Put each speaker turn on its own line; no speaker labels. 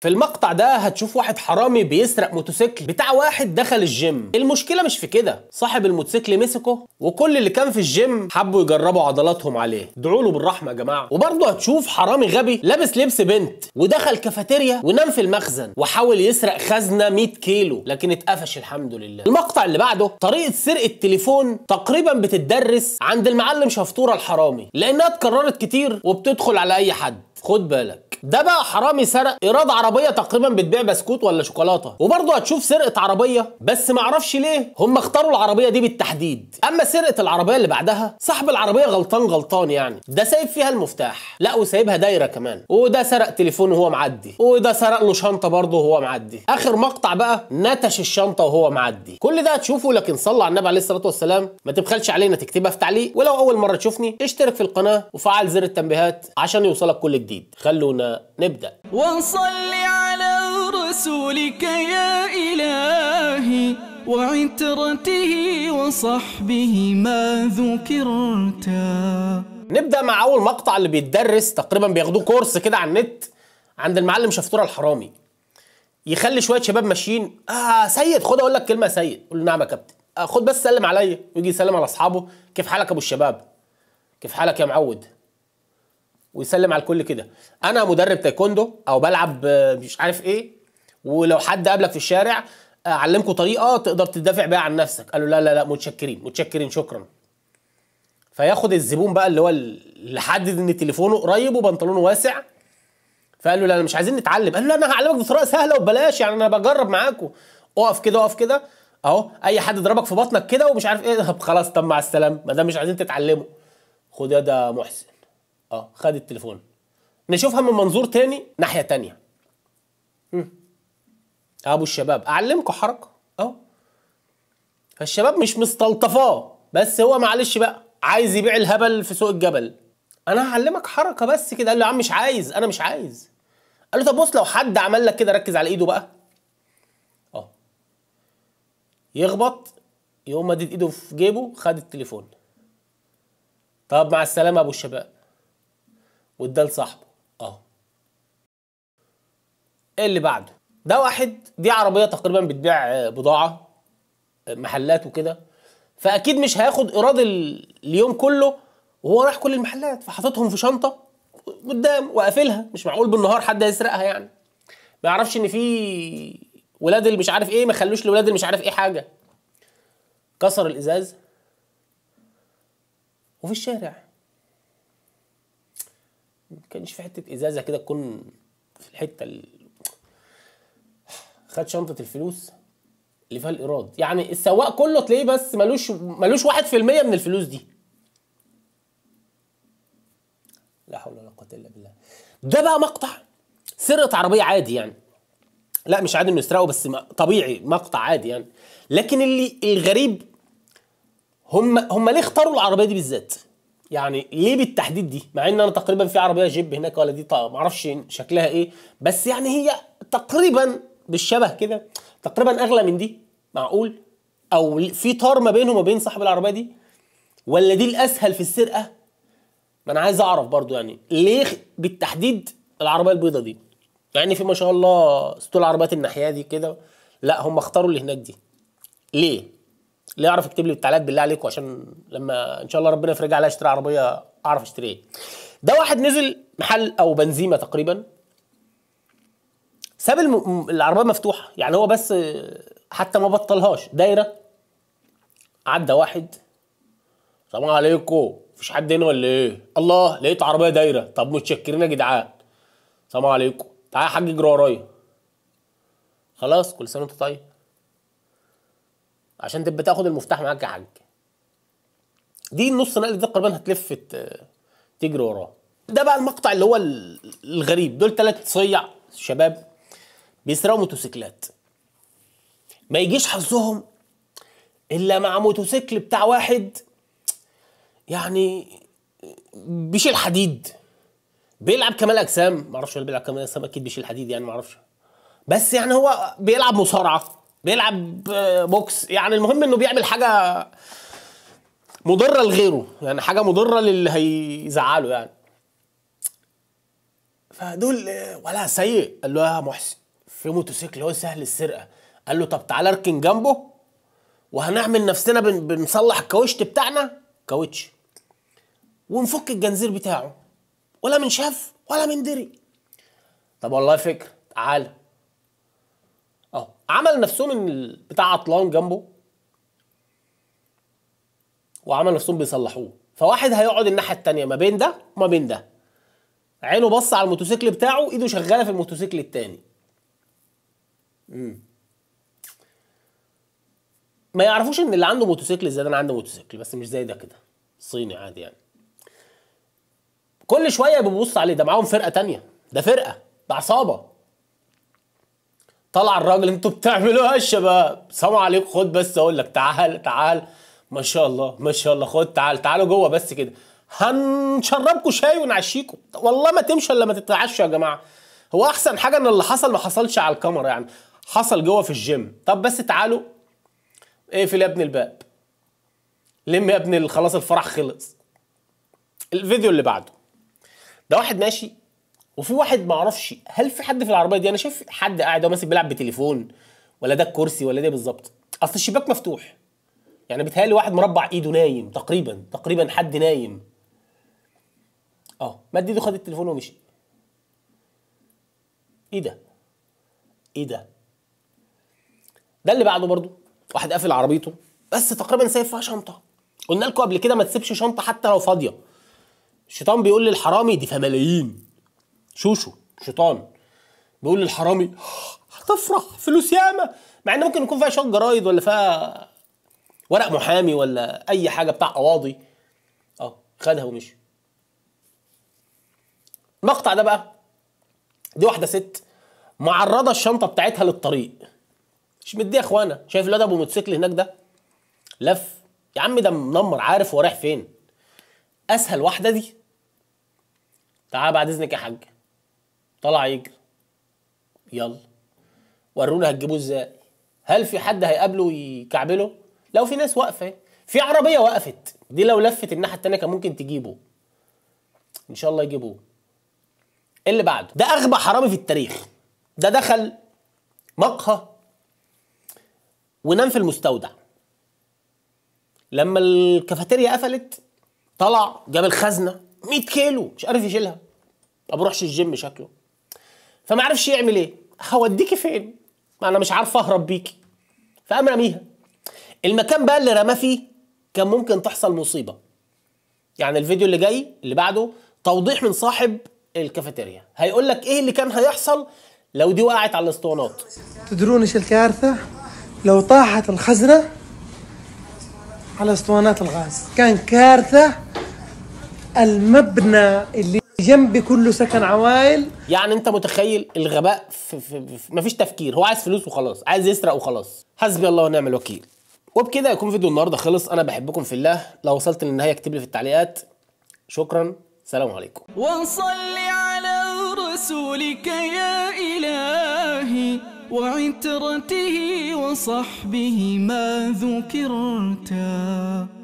في المقطع ده هتشوف واحد حرامي بيسرق موتوسيكل بتاع واحد دخل الجيم المشكله مش في كده صاحب الموتوسيكل مسكه وكل اللي كان في الجيم حبوا يجربوا عضلاتهم عليه ادعوا له بالرحمه يا جماعه وبرضه هتشوف حرامي غبي لابس لبس بنت ودخل كافيتيريا ونام في المخزن وحاول يسرق خزنه 100 كيلو لكن اتقفش الحمد لله المقطع اللي بعده طريقه سرقه التليفون تقريبا بتتدرس عند المعلم شفطوره الحرامي لانها اتكررت كتير وبتدخل على اي حد خد بالك ده بقى حرامي سرق ايراد عربيه تقريبا بتبيع بسكوت ولا شوكولاته وبرضه هتشوف سرقه عربيه بس ما اعرفش ليه هم اختاروا العربيه دي بالتحديد اما سرقه العربيه اللي بعدها صاحب العربيه غلطان غلطان يعني ده سايب فيها المفتاح لا وسايبها دايره كمان وده سرق تليفون وهو معدي وده سرق له شنطه برضه وهو معدي اخر مقطع بقى نتش الشنطه وهو معدي كل ده هتشوفه لكن صلى على النبي عليه الصلاه والسلام ما تبخلش علينا تكتبها في تعليق ولو اول مره تشوفني اشترك في القناه وفعل زر التنبيهات عشان يوصلك كل جديد خلونا نبدأ وصل على رسولك يا إلهي وعترته وصحبه ما ذكرتا نبدأ مع أول مقطع اللي بيتدرس تقريبا بياخدوه كورس كده على النت عند المعلم شفتورة الحرامي يخلي شويه شباب ماشيين اه سيد خد اقول لك كلمه يا سيد قول له نعم يا كابتن آه خد بس سلم عليا ويجي يسلم على اصحابه كيف حالك ابو الشباب كيف حالك يا معود ويسلم على الكل كده انا مدرب تايكوندو او بلعب آه، مش عارف ايه ولو حد قابلك في الشارع اعلمكم آه، طريقه تقدر تدافع بيها عن نفسك قالوا لا لا لا متشكرين متشكرين شكرا فياخد الزبون بقى اللي هو اللي حدد ان تليفونه قريب وبنطلونه واسع فقال له لا انا مش عايزين نتعلم قال له انا هعلمك بطريقه سهله وببلاش يعني انا بجرب معاكم اقف كده اقف كده اهو اي حد ضربك في بطنك كده ومش عارف ايه طب خلاص طب مع السلامه ما دام مش عايزين تتعلموا خد يا ده محسن اه خد التليفون نشوفها من منظور تاني ناحيه تانيه مم. ابو الشباب اعلمكم حركه اهو فالشباب مش مستلطفاه بس هو معلش بقى عايز يبيع الهبل في سوق الجبل انا هعلمك حركه بس كده قال له يا عم مش عايز انا مش عايز قال له طب بص لو حد عمل لك كده ركز على ايده بقى اه يخبط يقوم مدد ايده في جيبه خد التليفون طب مع السلامه ابو الشباب واداه لصاحبه اهو إيه اللي بعده ده واحد دي عربيه تقريبا بتبيع آه، بضاعه آه، محلات وكده فاكيد مش هياخد ايراد اليوم كله وهو راح كل المحلات فحاططهم في شنطه قدام وقافلها مش معقول بالنهار حد هيسرقها يعني ما يعرفش ان في ولاد اللي مش عارف ايه ما خلوش لولاد اللي مش عارف ايه حاجه كسر الازاز وفي الشارع كانش في حته ازازه كده تكون في الحته ال... خد شنطه الفلوس اللي فيها الايراد يعني السواق كله تلاقيه بس ملوش ملوش 1% من الفلوس دي لا حول ولا قوه الا بالله ده بقى مقطع سرقه عربيه عادي يعني لا مش عادي انه يسرقوا بس طبيعي مقطع عادي يعني لكن اللي الغريب هم هم ليه اختاروا العربيه دي بالذات يعني ليه بالتحديد دي مع ان انا تقريبا في عربيه جيب هناك ولا دي طيب معرفش شكلها ايه بس يعني هي تقريبا بالشبه كده تقريبا اغلى من دي معقول او في طار ما بينه وما بين صاحب العربيه دي ولا دي الاسهل في السرقه ما انا عايز اعرف برضو يعني ليه بالتحديد العربيه البيضه دي مع يعني في ما شاء الله ستول العربيات الناحيه دي كده لا هم اختاروا اللي هناك دي ليه اللي يعرف يكتب لي التعليقات بالله عليكم عشان لما ان شاء الله ربنا يفرج عليا اشتري عربيه اعرف اشتري ايه ده واحد نزل محل او بنزيمه تقريبا ساب الم... العربيه مفتوحه يعني هو بس حتى ما بطلهاش دايره عدى واحد السلام عليكم مفيش حد هنا ولا ايه الله لقيت عربيه دايره طب متشكرين يا جدعان السلام عليكم تعالى يا حاج اجري ورايا خلاص كل سنه وانت طيب عشان تبقى تاخد المفتاح معاك يا حاج دي النص نقل ده قريبا هتلف تجري وراه ده بقى المقطع اللي هو الغريب دول ثلاث صيع شباب بيسرقوا موتوسيكلات ما يجيش حظهم الا مع موتوسيكل بتاع واحد يعني بيشيل حديد بيلعب كمال اجسام معرفش اللي بيلعب كمال اجسام اكيد بيشيل حديد يعني معرفش بس يعني هو بيلعب مصارعه بيلعب آه، بوكس يعني المهم انه بيعمل حاجه مضره لغيره يعني حاجه مضره للي هيزعله يعني فدول آه، ولا سيء قال له يا محسن في موتوسيكل هو سهل السرقه قال له طب تعالى اركن جنبه وهنعمل نفسنا بن بنصلح الكاوتش بتاعنا كاوتش ونفك الجنزير بتاعه ولا من شاف ولا من دري طب والله فكره تعالى اهو عمل نفسهم ان البتاع عطلان جنبه وعمل نفسهم بيصلحوه فواحد هيقعد الناحيه التانية ما بين ده وما بين ده عينه بص على الموتوسيكل بتاعه ايده شغاله في الموتوسيكل التاني ما يعرفوش ان اللي عنده موتوسيكل زي ده انا عندي موتوسيكل بس مش زي ده كده صيني عادي يعني كل شويه ببص عليه ده معاهم فرقه تانية ده فرقه ده عصابه طلع الراجل انتوا بتعملوا ايه يا شباب سلام عليكم خد بس اقول لك تعال تعال ما شاء الله ما شاء الله خد تعال تعالوا جوه بس كده هنشربكم شاي ونعشيكم والله ما تمشي الا ما تتعشوا يا جماعه هو احسن حاجه ان اللي حصل ما حصلش على الكاميرا يعني حصل جوه في الجيم طب بس تعالوا اقفل يا ابن الباب لم يا ابن خلاص الفرح خلص الفيديو اللي بعده ده واحد ماشي وفي واحد ما اعرفش هل في حد في العربيه دي انا شايف حد قاعد هو ماسك بيلعب بتليفون ولا ده الكرسي ولا ده بالظبط اصل الشباك مفتوح يعني بيتهيألي واحد مربع ايده نايم تقريبا تقريبا حد نايم اه مد ايده خد التليفون ومشي ايه ده ايه ده ده اللي بعده برضو واحد قافل عربيته بس تقريبا سايب فيها شنطه قلنا لكم قبل كده ما تسيبش شنطه حتى لو فاضيه الشيطان بيقول للحرامي دي فملايين شوشو شيطان بيقول للحرامي هتفرح فلوس ياما مع ان ممكن يكون فيها شويه جرايد ولا فيها ورق محامي ولا اي حاجه بتاع قواضي اه خدها ومشي المقطع ده بقى دي واحده ست معرضه الشنطه بتاعتها للطريق مش مديها اخوانا شايف الواد ابو موتوسيكل هناك ده لف يا عم ده منمر عارف هو رايح فين اسهل واحده دي تعال بعد اذنك يا حاج طلع يجري يلا ورونا هتجيبوه ازاي هل في حد هيقابله ويكعبله لو في ناس واقفه في عربيه وقفت دي لو لفت الناحيه التانيه كان ممكن تجيبه ان شاء الله يجيبوه اللي بعده ده اغبى حرامي في التاريخ ده دخل مقهى ونام في المستودع لما الكافيتيريا قفلت طلع جاب الخزنه 100 كيلو مش عارف يشيلها ما روحش الجيم شكله فما عرفش يعمل ايه هوديكي فين ما انا مش عارف اهرب بيكي فقام رميها المكان بقى اللي رمى فيه كان ممكن تحصل مصيبه يعني الفيديو اللي جاي اللي بعده توضيح من صاحب الكافيتيريا هيقول لك ايه اللي كان هيحصل لو دي وقعت على الاسطوانات تدرون ايش الكارثه لو طاحت الخزنه على اسطوانات الغاز كان كارثه المبنى اللي جنب كله سكن عوائل يعني انت متخيل الغباء في, في, في مفيش تفكير هو عايز فلوس وخلاص عايز يسرق وخلاص حسبي الله ونعم الوكيل وبكده يكون فيديو النهارده خلص انا بحبكم في الله لو وصلت للنهايه اكتب لي في التعليقات شكرا سلام عليكم وصل على رسولك يا الهي وعترته وصحبه ما ذكرتا